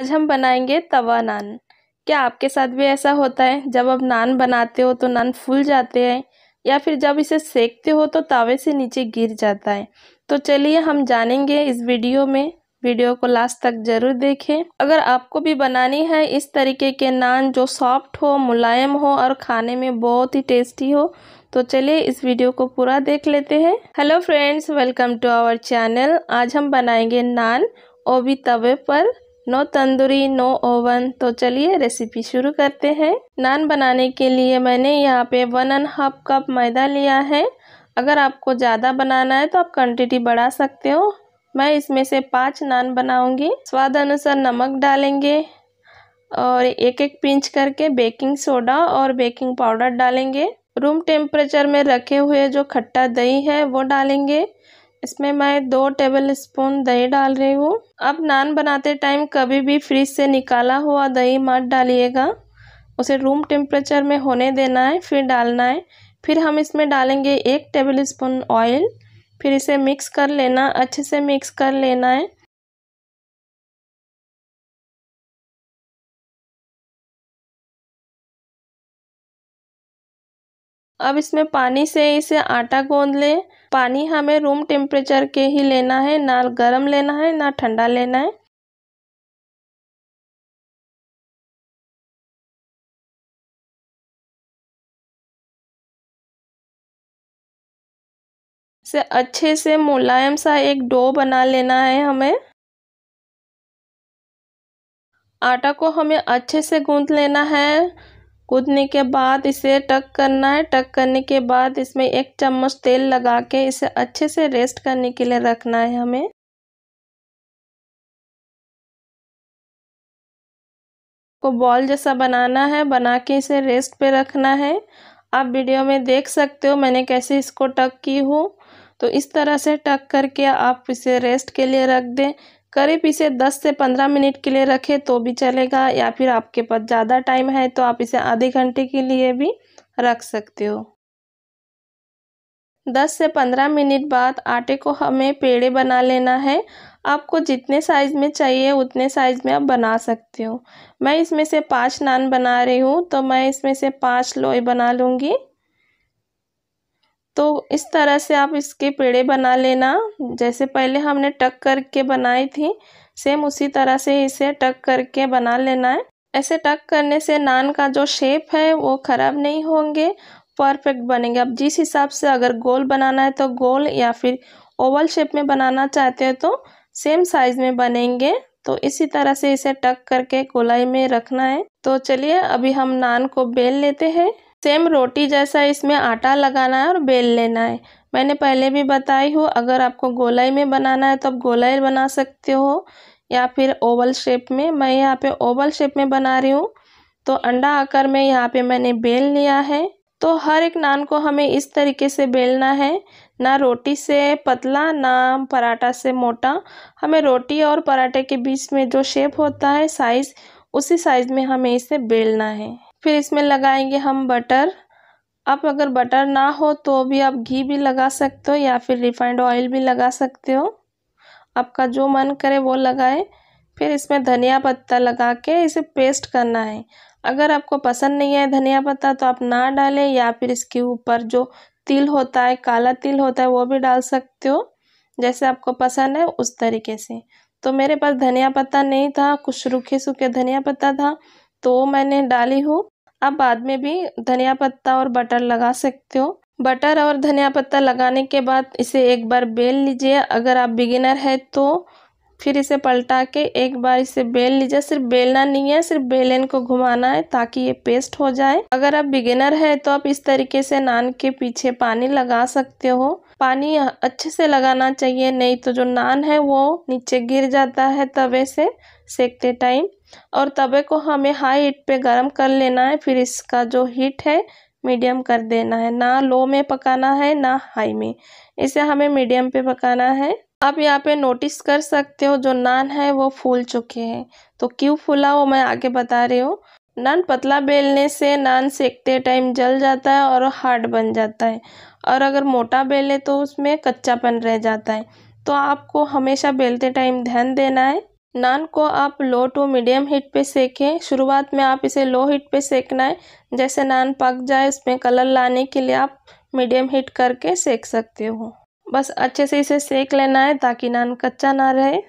आज हम बनाएंगे तवा नान क्या आपके साथ भी ऐसा होता है जब आप नान बनाते हो तो नान फूल जाते हैं या फिर जब इसे सेकते हो तो तवे से नीचे गिर जाता है तो चलिए हम जानेंगे इस वीडियो में वीडियो को लास्ट तक ज़रूर देखें अगर आपको भी बनानी है इस तरीके के नान जो सॉफ्ट हो मुलायम हो और खाने में बहुत ही टेस्टी हो तो चलिए इस वीडियो को पूरा देख लेते हैं hello friends welcome to our channel आज हम बनाएंगे नान ओ भी तवे पर नो तंदूरी नो ओवन तो चलिए रेसिपी शुरू करते हैं नान बनाने के लिए मैंने यहाँ पे वन एंड हाफ कप मैदा लिया है अगर आपको ज़्यादा बनाना है तो आप क्वांटिटी बढ़ा सकते हो मैं इसमें से पाँच नान बनाऊंगी स्वाद अनुसार नमक डालेंगे और एक एक पिंच करके बेकिंग सोडा और बेकिंग पाउडर डालेंगे रूम टेम्परेचर में रखे हुए जो खट्टा दही है वो डालेंगे इसमें मैं दो टेबल स्पून दही डाल रही हूँ अब नान बनाते टाइम कभी भी फ्रिज से निकाला हुआ दही मत डालिएगा उसे रूम टेम्परेचर में होने देना है फिर डालना है फिर हम इसमें डालेंगे एक टेबल स्पून ऑयल फिर इसे मिक्स कर लेना अच्छे से मिक्स कर लेना है अब इसमें पानी से इसे आटा गोंद लें पानी हमें रूम टेम्परेचर के ही लेना है ना गर्म लेना है ना ठंडा लेना है से अच्छे से मुलायम सा एक डो बना लेना है हमें आटा को हमें अच्छे से गूंथ लेना है कूदने के बाद इसे टक करना है टक करने के बाद इसमें एक चम्मच तेल लगा के इसे अच्छे से रेस्ट करने के लिए रखना है हमें को बॉल जैसा बनाना है बना के इसे रेस्ट पे रखना है आप वीडियो में देख सकते हो मैंने कैसे इसको टक की हूँ तो इस तरह से टक करके आप इसे रेस्ट के लिए रख दें करीब इसे 10 से 15 मिनट के लिए रखें तो भी चलेगा या फिर आपके पास ज़्यादा टाइम है तो आप इसे आधे घंटे के लिए भी रख सकते हो 10 से 15 मिनट बाद आटे को हमें पेड़े बना लेना है आपको जितने साइज़ में चाहिए उतने साइज़ में आप बना सकते हो मैं इसमें से पांच नान बना रही हूँ तो मैं इसमें से पांच लोई बना लूँगी तो इस तरह से आप इसके पेड़े बना लेना जैसे पहले हमने टक करके बनाई थी सेम उसी तरह से इसे टक करके बना लेना है ऐसे टक करने से नान का जो शेप है वो ख़राब नहीं होंगे परफेक्ट बनेंगे अब जिस हिसाब से अगर गोल बनाना है तो गोल या फिर ओवल शेप में बनाना चाहते हो तो सेम साइज़ में बनेंगे तो इसी तरह से इसे टक करके कोलाई में रखना है तो चलिए अभी हम नान को बेल लेते हैं सेम रोटी जैसा इसमें आटा लगाना है और बेल लेना है मैंने पहले भी बताई हो अगर आपको गोलाई में बनाना है तो आप गोलाई बना सकते हो या फिर ओवल शेप में मैं यहाँ पे ओवल शेप में बना रही हूँ तो अंडा आकर में यहाँ पे मैंने बेल लिया है तो हर एक नान को हमें इस तरीके से बेलना है ना रोटी से पतला ना पराठा से मोटा हमें रोटी और पराठे के बीच में जो शेप होता है साइज़ उसी साइज़ में हमें इसे बेलना है फिर इसमें लगाएंगे हम बटर आप अगर बटर ना हो तो भी आप घी भी लगा सकते हो या फिर रिफाइंड ऑयल भी लगा सकते हो आपका जो मन करे वो लगाए फिर इसमें धनिया पत्ता लगा के इसे पेस्ट करना है अगर आपको पसंद नहीं है धनिया पत्ता तो आप ना डालें या फिर इसके ऊपर जो तिल होता है काला तिल होता है वो भी डाल सकते हो जैसे आपको पसंद है उस तरीके से तो मेरे पास धनिया पत्ता नहीं था कुछ रूखे सूखे धनिया पत्ता था तो मैंने डाली हूँ आप बाद में भी धनिया पत्ता और बटर लगा सकते हो बटर और धनिया पत्ता लगाने के बाद इसे एक बार बेल लीजिए अगर आप बिगिनर है तो फिर इसे पलटा के एक बार इसे बेल लीजिए सिर्फ बेलना नहीं है सिर्फ बेलन को घुमाना है ताकि ये पेस्ट हो जाए अगर आप बिगिनर है तो आप इस तरीके से नान के पीछे पानी लगा सकते हो पानी अच्छे से लगाना चाहिए नहीं तो जो नान है वो नीचे गिर जाता है तवे से सेकते टाइम और तवे को हमें हाई हीट पे गर्म कर लेना है फिर इसका जो हीट है मीडियम कर देना है ना लो में पकाना है ना हाई में इसे हमें मीडियम पे पकाना है आप यहाँ पे नोटिस कर सकते हो जो नान है वो फूल चुके हैं तो क्यों फूला वो मैं आगे बता रही हूँ नान पतला बेलने से नान सेकते टाइम जल जाता है और हार्ड बन जाता है और अगर मोटा बेले तो उसमें कच्चापन रह जाता है तो आपको हमेशा बेलते टाइम ध्यान देना है नान को आप लो टू मीडियम हीट पे सेकें शुरुआत में आप इसे लो हीट पे सेकना है जैसे नान पक जाए उसमें कलर लाने के लिए आप मीडियम हीट करके सेक सकते हो बस अच्छे से इसे सेक लेना है ताकि नान कच्चा ना रहे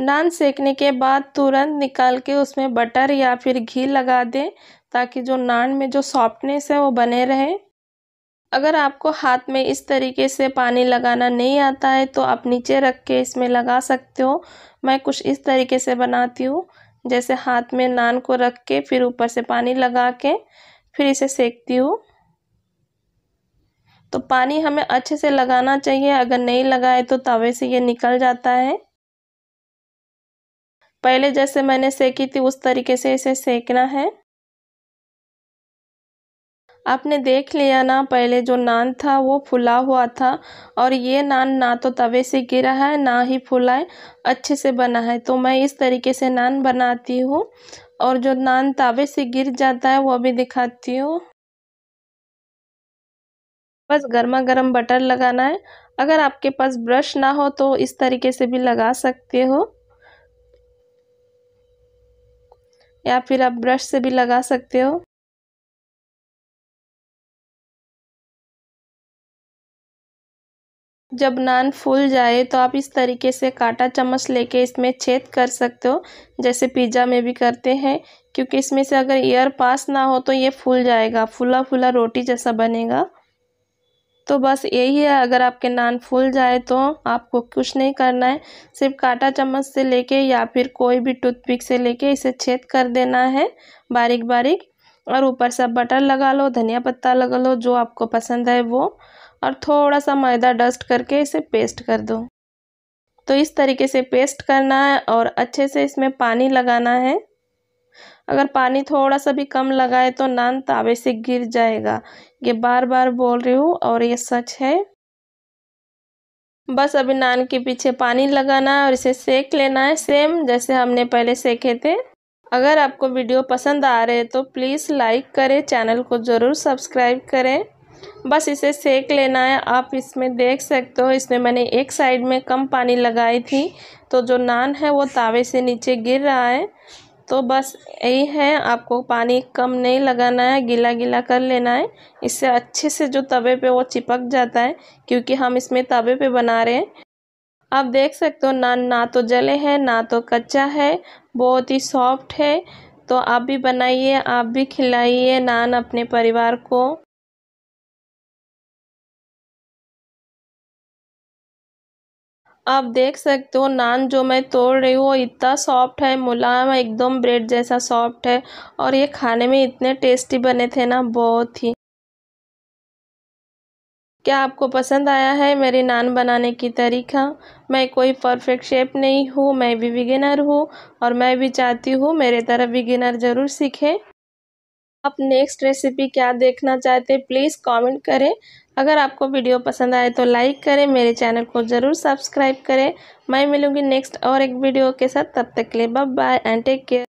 नान सेकने के बाद तुरंत निकाल के उसमें बटर या फिर घी लगा दें ताकि जो नान में जो सॉफ्टनेस है वो बने रहे अगर आपको हाथ में इस तरीके से पानी लगाना नहीं आता है तो आप नीचे रख के इसमें लगा सकते हो मैं कुछ इस तरीके से बनाती हूँ जैसे हाथ में नान को रख के फिर ऊपर से पानी लगा के फिर इसे सेकती हूँ तो पानी हमें अच्छे से लगाना चाहिए अगर नहीं लगाए तो तवे से ये निकल जाता है पहले जैसे मैंने सेकी थी उस तरीके से इसे सेकना है आपने देख लिया ना पहले जो नान था वो फुला हुआ था और ये नान ना तो तवे से गिरा है ना ही फुला है अच्छे से बना है तो मैं इस तरीके से नान बनाती हूँ और जो नान तवे से गिर जाता है वो भी दिखाती हूँ बस गर्मा गर्म बटर लगाना है अगर आपके पास ब्रश ना हो तो इस तरीके से भी लगा सकते हो या फिर आप ब्रश से भी लगा सकते हो जब नान फूल जाए तो आप इस तरीके से काटा चम्मच लेके इसमें छेद कर सकते हो जैसे पिज़्ज़ा में भी करते हैं क्योंकि इसमें से अगर एयर पास ना हो तो ये फूल जाएगा फूला फूला रोटी जैसा बनेगा तो बस यही है अगर आपके नान फूल जाए तो आपको कुछ नहीं करना है सिर्फ काटा चम्मच से लेके या फिर कोई भी टूथपिक से लेके इसे छेद कर देना है बारीक बारीक और ऊपर से बटर लगा लो धनिया पत्ता लगा लो जो आपको पसंद है वो और थोड़ा सा मैदा डस्ट करके इसे पेस्ट कर दो तो इस तरीके से पेस्ट करना है और अच्छे से इसमें पानी लगाना है अगर पानी थोड़ा सा भी कम लगाए तो नान तावे से गिर जाएगा ये बार बार बोल रही हूँ और ये सच है बस अभी नान के पीछे पानी लगाना है और इसे सेक लेना है सेम जैसे हमने पहले सेके थे अगर आपको वीडियो पसंद आ रहे तो प्लीज़ लाइक करें चैनल को ज़रूर सब्सक्राइब करें बस इसे सेक लेना है आप इसमें देख सकते हो इसमें मैंने एक साइड में कम पानी लगाई थी तो जो नान है वो तावे से नीचे गिर रहा है तो बस यही है आपको पानी कम नहीं लगाना है गीला गीला कर लेना है इससे अच्छे से जो तवे पे वो चिपक जाता है क्योंकि हम इसमें तवे पे बना रहे हैं आप देख सकते हो नान ना तो जले हैं ना तो कच्चा है बहुत ही सॉफ्ट है तो आप भी बनाइए आप भी खिलाइए नान अपने परिवार को आप देख सकते हो नान जो मैं तोड़ रही हूँ वो इतना सॉफ्ट है मुलायम है एकदम ब्रेड जैसा सॉफ्ट है और ये खाने में इतने टेस्टी बने थे ना बहुत ही क्या आपको पसंद आया है मेरी नान बनाने की तरीका मैं कोई परफेक्ट शेप नहीं हूँ मैं भी बिगिनर हूँ और मैं भी चाहती हूँ मेरे तरह बिगिनर ज़रूर सीखें आप नेक्स्ट रेसिपी क्या देखना चाहते हैं प्लीज़ कमेंट करें अगर आपको वीडियो पसंद आए तो लाइक करें मेरे चैनल को ज़रूर सब्सक्राइब करें मैं मिलूंगी नेक्स्ट और एक वीडियो के साथ तब तक के लिए bye bye and take care